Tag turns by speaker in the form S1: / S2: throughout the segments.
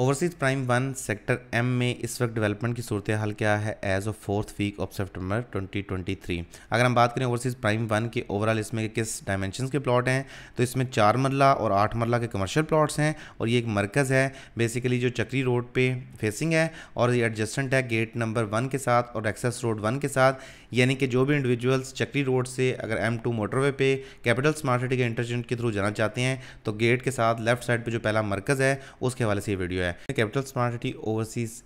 S1: overseas prime one sector M में इस वक्त डेवलपमेंट की सूरत हाल क्या है as of fourth week of September 2023 अगर हम बात करें ओवरसीज प्राइम वन के ओवरऑल इसमें किस डायमेंशन के प्लॉट हैं तो इसमें चार मरला और आठ मरला के कमर्शियल प्लॉट्स हैं और ये एक मरकज़ है बेसिकली जो चक्री रोड पे फेसिंग है और ये एडजस्टेंट है गेट नंबर वन के साथ और एक्सेस रोड वन के साथ यानी कि जो भी इंडिविजुअल्स चक्री रोड से अगर एम टू मोटरवे पे कैपिटल स्मार्ट सिटी के इंटरचेंट के थ्रू जाना चाहते हैं तो गेट के साथ लेफ्ट साइड पर जो पहला मरकज़ है उसके हवाले से ये वीडियो है है capital smart city overseas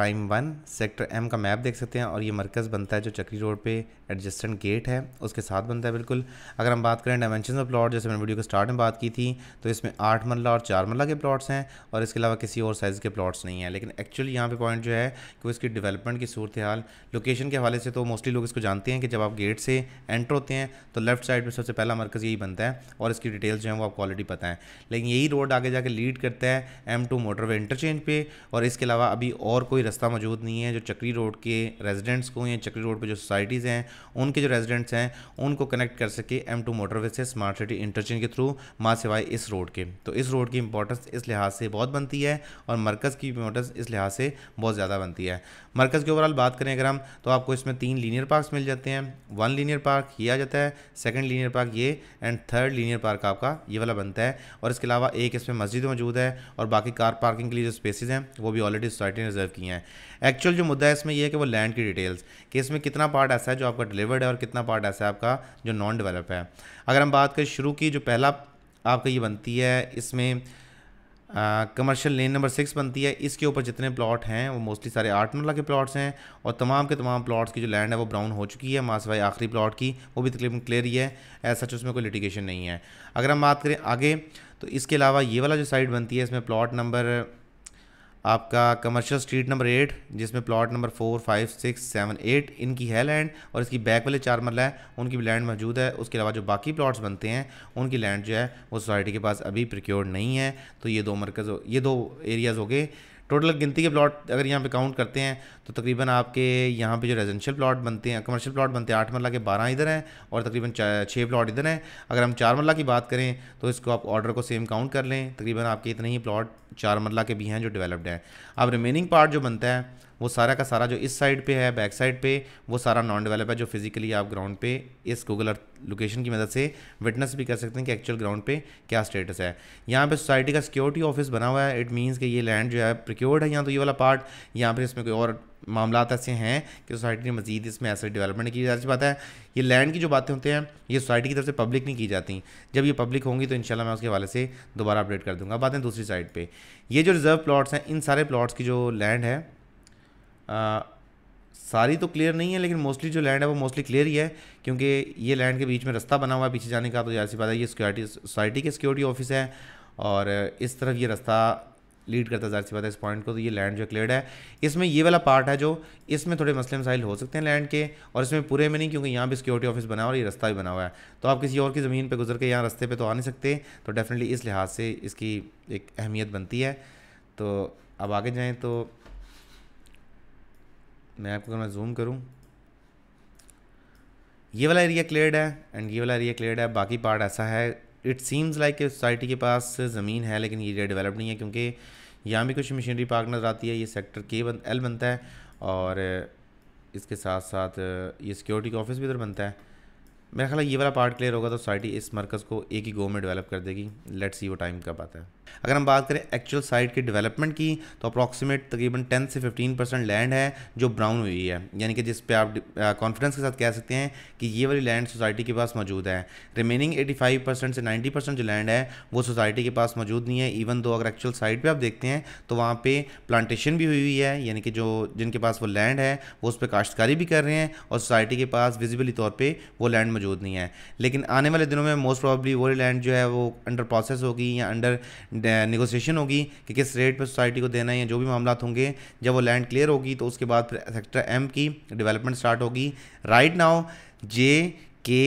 S1: prime one sector M का मैप देख सकते हैं और ये मरकज़ बनता है जो चक्री रोड पे एडजस्टेंट गेट है उसके साथ बनता है बिल्कुल अगर हम बात करें डायमेंशन ऑफ प्लॉट जैसे मैंने वीडियो के स्टार्ट में बात की थी तो इसमें आठ मरला और चार मरला के प्लॉट्स हैं और इसके अलावा किसी और साइज़ के प्लाट्स नहीं हैं लेकिन एक्चुअली यहाँ पर पॉइंट जो है कि इसकी डिवेलपमेंट की सूरत हाल लोकेशन के हवाले से तो मोस्टली लोग इसको जानते हैं कि जब आप गेट से एंटर होते हैं तो लेफ्ट साइड पर सबसे पहला मरकज़ यही बनता है और इसकी डिटेल्स जो हैं वो आपको ऑलरेडी पता है लेकिन यही रोड आगे जाके लीड करता है एम टू मोटरवे इंटरचेंज पे और इसके अलावा अभी और कोई रास्ता मौजूद नहीं है जो चक्री रोड के रेजिडेंट्स को या चक्री रोड पर जो सोसाइटीज़ हैं उनके जो रेजिडेंट्स हैं उनको कनेक्ट कर सके एम टू मोटरवे से स्मार्ट सिटी इंटरचेंज के थ्रू माँ सिवाय इस रोड के तो इस रोड की इंपॉर्टेंस इस लिहाज से बहुत बनती है और मरकज़ की इंपॉर्टेंस इस लिहाज से बहुत ज़्यादा बनती है मरकज़ की ओवरऑल बात करें अगर हम तो आपको इसमें तीन लीनियर पार्क मिल जाते हैं वन लीनियर पार्क ये आ जाता है सेकेंड लीनियर पार्क ये एंड थर्ड लीनियर पार्क आपका ये वाला बनता है और इसके अलावा एक इसमें मस्जिद मौजूद है और बाकी कार पार्किंग के लिए जो स्पेसिस हैं वो भी ऑलरेडी सोसाइटी ने रिजर्व की हैं है एक्चुअल जो मुद्दा है इसमें यह है कि वो लैंड की डिटेल्स कि इसमें कितना पार्ट ऐसा है जो आपका डिलीवर्ड है और कितना पार्ट ऐसा है आपका जो नॉन डेवलप है अगर हम बात करें शुरू की जो पहला आपका ये बनती है इसमें कमर्शियल लेन नंबर सिक्स बनती है इसके ऊपर जितने प्लॉट हैं वो मोस्टली सारे आठ मरला के प्लॉट्स हैं और तमाम के तमाम प्लॉट्स की जो लैंड है वो ब्राउन हो चुकी है मास भाई आखिरी प्लॉट की वो भी तकरीबन क्लियर ही है ऐसा सच उसमें कोई लिटिगेशन नहीं है अगर हम बात करें आगे तो इसके अलावा ये वाला जो साइड बनती है इसमें प्लॉट नंबर आपका कमर्शियल स्ट्रीट नंबर एट जिसमें plot number four five six seven eight इनकी है लैंड और इसकी बैक वाले चार मरला है उनकी भी लैंड मौजूद है उसके अलावा जो बाकी प्लॉट्स बनते हैं उनकी लैंड जो है वो सोसाइटी के पास अभी प्रिक्योर्ड नहीं है तो ये दो मरकज़ ये दो एरियाज़ हो गए टोटल गिनती के प्लॉट अगर यहाँ पे काउंट करते हैं तो तकरीबन आपके यहाँ पे जो रेजेंशियल प्लॉट बनते हैं कमर्शियल प्लॉट बनते हैं आठ मरला के बारह इधर हैं और तकरीबन छः प्लॉट इधर हैं अगर हम चार मरला की बात करें तो इसको आप ऑर्डर को सेम काउंट कर लें तकरीबन आपके इतने ही प्लॉट चार मरला के भी हैं जो डेवलप्ड हैं अब रिमेनिंग पार्ट जो बनता है वो सारा का सारा जो इस साइड पे है बैक साइड पे वो सारा नॉन डेवलप है जो फिजिकली आप ग्राउंड पे इस गूगल अर्थ लोकेशन की मदद से विटनेस भी कर सकते हैं कि एक्चुअल ग्राउंड पे क्या स्टेटस है यहाँ पे सोसाइटी का सिक्योरिटी ऑफिस बना हुआ है इट मीन्स कि ये लैंड जो है प्रिक्योर्ड है यहाँ तो ये वाला पार्ट यहाँ पर इसमें कोई और मामला ऐसे हैं कि सोसाइटी ने मजीद इसमें ऐसे डेवलपमेंट की जाती बात है ये लैंड की जो बातें होते हैं ये सोसाइटी की तरफ से पब्लिक नहीं की जाती जब ये पब्लिक होंगी तो इंशाल्लाह मैं उसके हवाले से दोबारा अपडेट कर दूंगा बातें दूसरी साइड पर ये जो रिजर्व प्लाट्स हैं इन सारे प्लाट्स की जो लैंड है सारी तो क्लियर नहीं है लेकिन मोस्टली जो लैंड है वो मोस्टली क्लियर ही है क्योंकि ये लैंड के बीच में रास्ता बना हुआ है पीछे जाने का तो जैसी बात है ये सिक्योरिटी सोसाइटी के सिक्योरिटी ऑफिस है और इस तरफ ये रास्ता लीड करता जाहिर सी बात है इस पॉइंट को तो ये लैंड जो क्लियर है इसमें ये वाला पार्ट है जो इसमें थोड़े मसले मसाइल हो सकते हैं लैंड के और इसमें पूरे में नहीं क्योंकि यहाँ भी सिक्योरिटी ऑफिस बना हुआ और ये रास्ता भी बना हुआ है तो आप किसी और की ज़मीन पर गुजर के यहाँ रस्ते पर तो आ नहीं सकते तो डेफिनेटली इस लिहाज से इसकी एक अहमियत बनती है तो अब आगे जाएँ तो मैं आपको मैं जूम करूँ ये वाला एरिया क्लियर्ड है एंड ये वाला एरिया क्लियर्ड है बाकी पार्ट ऐसा है इट सीम्स लाइक कि सोसाइटी के पास ज़मीन है लेकिन ये एरिया डेवलप नहीं है क्योंकि यहाँ भी कुछ मशीनरी पार्क नज़र आती है ये सेक्टर के बन एल बनता है और इसके साथ साथ ये सिक्योरिटी का ऑफिस भी इधर बनता है मेरा ख्याल ये वाला पार्ट क्लियर होगा तो सोसाइटी इस मरकज़ को एक ही गो में डेवलप कर देगी लेट्स सी वो टाइम कब आता है अगर हम बात करें एक्चुअल साइट की डेवलपमेंट की तो अप्रॉक्सीमेट तकरीबन टेन से फिफ्टीन परसेंट लैंड है जो ब्राउन हुई है यानी कि जिस पे आप कॉन्फिडेंस के साथ कह सकते हैं कि ये वाली लैंड सोसाइटी के पास मौजूद है रिमेनिंग एटी फाइव परसेंट से नाइन्टी परसेंट जो लैंड है वो सोसाइटी के पास मौजूद नहीं है इवन दो अगर एक्चुअल साइट पर आप देखते हैं तो वहाँ पर प्लांटेशन भी हुई हुई है यानी कि जो जिनके पास वो लैंड है वो उस पर काश्तकारी भी कर रहे हैं और सोसाइटी के पास विजिबली तौर पर वो लैंड मौजूद नहीं है लेकिन आने वाले दिनों में मोस्ट प्रॉब्ली वो लैंड जो है वो अंडर प्रोसेस होगी या अंडर नेगोशिएशन होगी कि किस रेट पर सोसाइटी को देना है या जो भी मामला होंगे जब वो लैंड क्लियर होगी तो उसके बाद फिर सेक्टर एम की डेवलपमेंट स्टार्ट होगी right now J K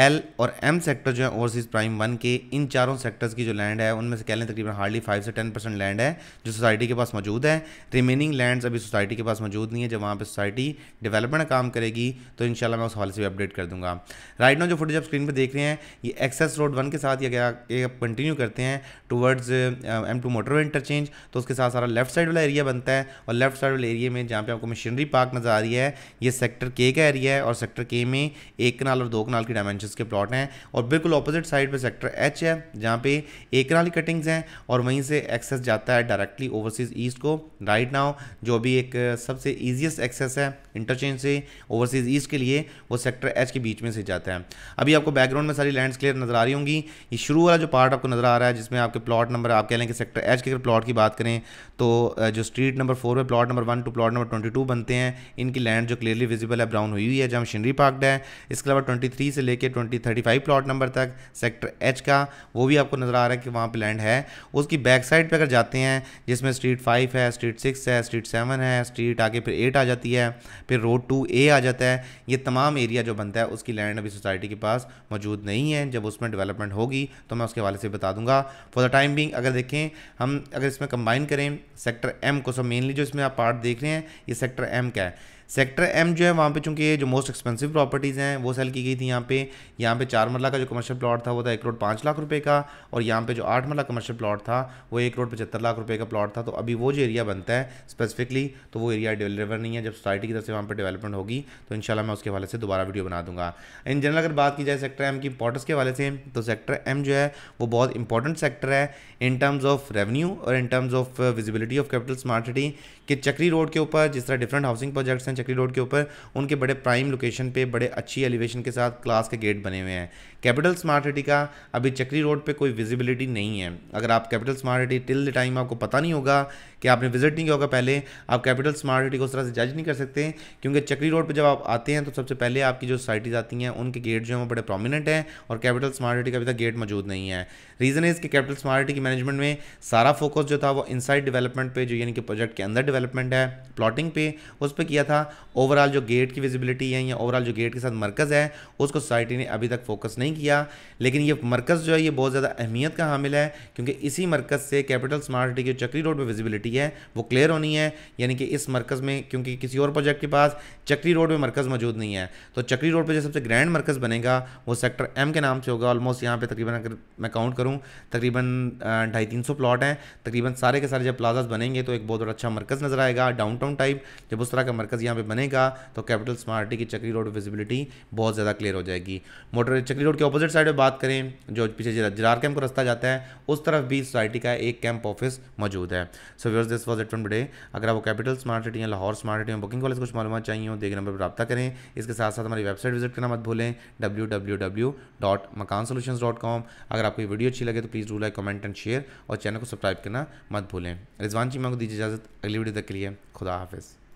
S1: L और एम सेक्टर जो है ओवरसीज प्राइम वन के इन चारों सेक्टर्स की जो लैंड है उनमें से कह लें तकरीबन हार्डली फाइव से टेन परसेंट लैंड है जो सोसाइटी के पास मौजूद है रिमेनिंग लैंड्स अभी सोसाइटी के पास मौजूद नहीं है जब वहाँ पर सोसाइटी डेवलपमेंट काम करेगी तो इन मैं उस हवाले से भी अपडेट कर दूँगा राइट नाउ जो फुटेज आप स्क्रीन पर देख रहे हैं ये एक्सेस रोड वन के साथ ये आप कंटिन्यू करते हैं towards M two motor interchange तो उसके साथ सारा लेफ्ट साइड वाला एरिया बनता है और लेफ्ट साइड वाले एरिया में जहाँ पर आपको मशीनरी पार्क नज़र आ रही है ये सेक्टर के का एरिया है और सेक्टर के में एक कनाल और दो कनाल की डायमेंशन कन्वर्सेस के प्लॉट हैं और बिल्कुल अपोजिट साइड पे सेक्टर एच है जहाँ पे एकराली कटिंग्स हैं और वहीं से एक्सेस जाता है डायरेक्टली ओवरसीज ईस्ट को राइट नाउ जो भी एक सबसे ईजिएस्ट एक्सेस है इंटरचेंज से ओवरसीज ईस्ट के लिए वो सेक्टर एच के बीच में से जाता है अभी आपको बैकग्राउंड में सारी लैंड्स क्लियर नजर आ रही होंगी ये शुरू वाला जो पार्ट आपको नजर आ रहा है जिसमें आपके प्लॉट नंबर आप कह लेंगे सेक्टर एच के अगर प्लॉट की बात करें तो जो स्ट्रीट नंबर फोर में plot number one two plot number twenty two बनते हैं इनकी लैंड जो क्लियरली विजिबल है ब्राउन हुई हुई है जहाँ मशीनरी पार्कड है इसके अलावा ट्वेंटी थ्री से लेकर twenty thirty five plot number तक सेक्टर एच का वो भी आपको नज़र आ रहा है कि वहाँ पर लैंड है उसकी बैक साइड पर अगर जाते हैं जिसमें स्ट्रीट फाइव है स्ट्रीट सिक्स है स्ट्रीट सेवन है स्ट्रीट आगे फिर एट आ जाती है फिर रोड टू ए आ जाता है ये तमाम एरिया जो बनता है उसकी लैंड अभी सोसाइटी के पास मौजूद नहीं है जब उसमें डेवलपमेंट होगी तो मैं उसके हवाले से बता दूंगा फॉर द टाइम बिंग अगर देखें हम अगर इसमें कंबाइन करें सेक्टर एम को सो मेनली जो इसमें आप पार्ट देख रहे हैं ये सेक्टर एम का है सेक्टर एम जो है वहाँ पे चूंकि जो मोस्ट एक्सपेंसिव प्रॉपर्टीज़ हैं वो सेल की गई थी यहाँ पे यहाँ पे चार मरला का जो कमर्शियल प्लॉट था वो था एक करोड़ पाँच लाख रुपये का और यहाँ पे जो आठ मरला कमर्शियल प्लॉट था वो एक करोड़ पचहत्तर लाख रुपये का प्लॉट था तो अभी वो जो एरिया बनता है स्पेसिफिकली तो वो एरिया डिलीवर नहीं है जब सोसाइटी की तरफ से वहाँ पर डेवलपमेंट होगी तो इन मैं उसके हवाले से दोबारा वीडियो बना दूंगा इन जनरल अगर बात की जाए सेक्टर एम की इंपॉर्टेंस के हवाले से तो सेक्टर एम जो है वो बहुत इंपॉर्टेंट सेक्टर है इन टर्म्स ऑफ रेवन्यू और in terms of visibility of capital smart city के चक्री रोड के ऊपर जिस तरह डिफरेंट हाउसिंग प्रोजेक्ट्स हैं चक्री रोड के ऊपर उनके बड़े प्राइम लोकेशन पे बड़े अच्छी एलिवेशन के साथ क्लास के गेट बने हुए हैं कैपिटल स्मार्ट सिटी का अभी चक्री रोड पे कोई विजिबिलिटी नहीं है अगर आप capital smart city till the time आपको पता नहीं होगा कि आपने विजिट नहीं किया होगा पहले आप कैपिटल स्मार्ट सिटी को उस तरह से जज नहीं कर सकते क्योंकि चक्री रोड पर जब आप आते हैं तो सबसे पहले आपकी जो सोसाइटीज़ आती हैं उनके गेट जो हैं वो बड़े प्रोमिनेंट हैं और कैपिटल स्मार्ट सिटी का अभी तक गेट मौजूद नहीं है रीज़न इज़ कि कैपिटल स्मार्ट सिटी की मैनेजमेंट में सारा फोकस जो था वो इनसाइड डेवलपमेंट पे जो यानी कि प्रोजेक्ट के अंदर डेवलपमेंट है प्लॉटिंग पे उस पर किया था ओवरऑल जो गेट की विजिबिलिटी है या ओवरऑल जो गेट के साथ मरकज़ है उसको सोसाइटी ने अभी तक फोकस नहीं किया लेकिन ये मरकज़ जो है ये बहुत ज़्यादा अहमियत का हामिल है क्योंकि इसी मरकज़ से कैपिटल स्मार्ट सिटी की चक्री रोड में विजिबिलिटी है वो क्लियर होनी है यानी कि इस मरकज़ में क्योंकि किसी और प्रोजेक्ट के पास चक्री रोड में मरकज़ मौजूद नहीं है तो चक्री रोड पर जो सबसे ग्रैंड मरकज़ बनेगा वो सेक्टर एम के नाम से होगा ऑलमोस्ट यहाँ पर तकरीबन अगर मैं काउंट करूँ तकरीबन ढाई तीन सौ प्लाट हैं तकरीबन सारे के सारे जब प्लाजाज बनेंगे तो एक बहुत बड़ा अच्छा मरकज़ नज़र आएगा डाउन टाउन टाइप जब उस तरह का मरकज़ यहाँ पे बनेगा तो कैपिटल स्मार्टी की चक्री रोड विजिबिलिटी बहुत ज़्यादा क्लियर हो जाएगी मोटर चक्री रोड के ऑपोजिट साइड में बात करें जो पीछे जरार कैंप का रास्ता जाता है उस तरफ भी सोसाइटी का एक कैंप ऑफिस मौजूद है so where's this was at one day अगर आपको कैपिटल स्मार्ट सिटी या लाहौर स्मार्ट सिटी में बुकिंग वाले कुछ मालूम चाहिए देख नंबर पर रब्ता करें इसके साथ साथ हमारी वेबसाइट विजिट करना मत भूलें W W W dot Makaan dot com अगर आपको वीडियो अच्छी लगे तो please do like comment and share और चैनल को सब्सक्राइब करना मत भूलें रिजवान चीमा को दीजिए इजाज़त अगली वीडियो तक के लिए खुदा हाफिज़